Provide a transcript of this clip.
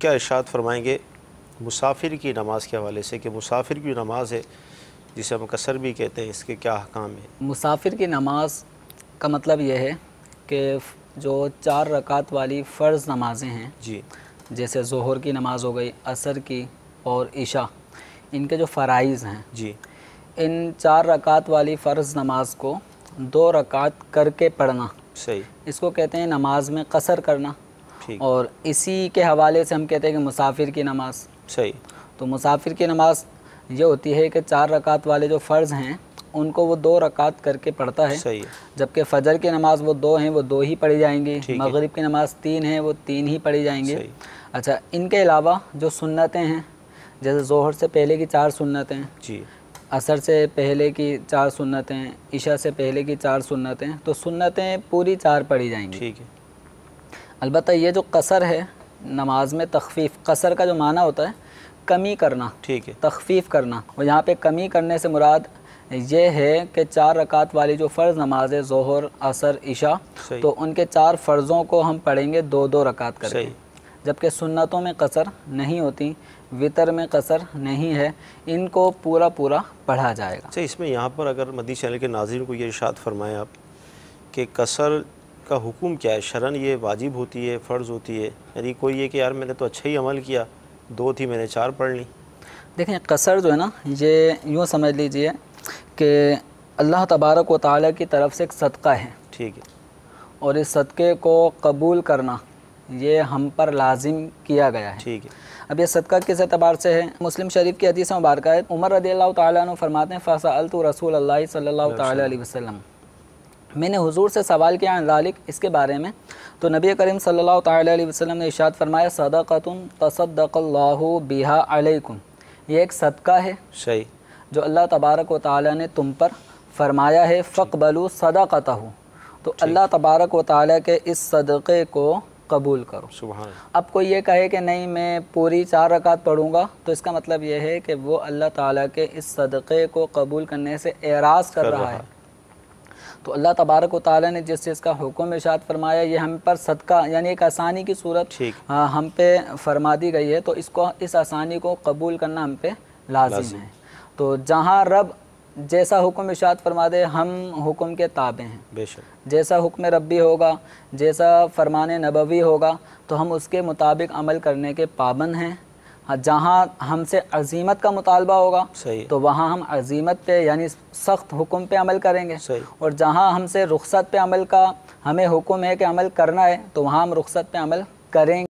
क्या इर्शाद फरमाएंगे मुसाफिर की नमाज़ के हवाले से कि मुसाफिर की नमाज़ है जिसे हम कसर भी कहते हैं इसके क्या अहकाम है मुसाफिर की नमाज का मतलब यह है कि जो चार रकात वाली फ़र्ज़ नमाज़ें हैं जी जैसे जहर की नमाज़ हो गई असर की और ईशा इनके जो फ़राइज़ हैं जी इन चार रकात वाली फ़र्ज़ नमाज को दो रकात करके पढ़ना सही इसको कहते हैं नमाज में कसर करना और इसी के हवाले से हम कहते हैं कि मुसाफिर की नमाज सही तो मुसाफिर की नमाज ये होती है कि चार रकात वाले जो फ़र्ज़ हैं उनको वो दो रकात करके पढ़ता है सही जबकि फ़जर की नमाज़ वो दो हैं वो दो ही पढ़ी जाएंगी मगरिब की नमाज़ तीन है वो तीन ही पढ़ी जाएंगी अच्छा इनके अलावा जो सुन्नतें हैं जैसे जोहर से पहले की चार सुन्नतें जी असर से पहले की चार सुन्नतें ईशा से पहले की चार सुन्नतें तो सुन्नतें पूरी चार पढ़ी जाएंगी ठीक है अलबत् ये जो कसर है नमाज में तखफीफ कसर का जो माना होता है कमी करना ठीक है तखफीफ करना और यहाँ पे कमी करने से मुराद ये है कि चार रकात वाली जो फ़र्ज़ नमाज जहर असर इशा तो उनके चार फ़र्ज़ों को हम पढ़ेंगे दो दो रकात करके जबकि सुन्नतों में कसर नहीं होती वितर में कसर नहीं है इनको पूरा पूरा पढ़ा जाएगा अच्छा इसमें यहाँ पर अगर मदी चैनल के नाजिन को ये इर्शाद फरमाएं आप कि कसर का हुक्म क्या है शरण ये वाजिब होती है फ़र्ज़ होती है यानी कोई ये कि यार मैंने तो अच्छा ही अमल किया दो थी मैंने चार पढ़ ली देखें कसर जो है ना ये यूँ समझ लीजिए कि अल्लाह तबारक व ताली की तरफ से एक सदका है ठीक है और इस सदक़े को कबूल करना ये हम पर लाजिम किया गया है ठीक है अब यह सदका किस एतबार से है मुस्लिम शरीफ की हदीस मुबारक है उमर रदी अल्लाह तरमाते हैं हैं अल तो रसूल अल्लाह सल्ला वसम मैंने हुजूर से सवाल किया लालिक इसके बारे में तो नबी करीम सल्लल्लाहु अलैहि वसल्लम ने इशाद फरमाया सदाक़तुन तसद्दक़ल्लाहु बिहा अलैकुम ये एक सदका है सही जो अल्लाह तबारक व ताली ने तुम पर फरमाया है फ़कबलू सदाक़त हो तो अल्लाह तबारक व ताली के इस सदक़े को कबूल करो अब कोई ये कहे कि नहीं मैं पूरी चार रकात पढ़ूंगा तो इसका मतलब यह है कि वो अल्लाह ताला के इस सदक़े को कबूल करने से एराज़ कर, कर रहा है तो अल्लाह तबारक वाली ने जिस चीज़ का हुक्म इशाद फरमाया ये हम पर सदका यानी एक आसानी की सूरत हम पे फरमा दी गई है तो इसको इस आसानी को कबूल करना हम पे लाजिम है तो जहाँ रब जैसा हुक्म इशात फरमा दे हम हुक्म के ताबे हैं बेशक जैसा हुक्म रबी होगा जैसा फरमान नबवी होगा तो हम उसके मुताबिक अमल करने के पाबंद हैं हाँ, जहाँ हमसे अजीमत का मुतालबा होगा तो वहाँ हम अजीमत पे यानी सख्त हुक्म पे अमल करेंगे और जहाँ हमसे रुखसत पे अमल का हमें हुक्म है कि अमल करना है तो वहाँ हम रुखसत पे अमल करेंगे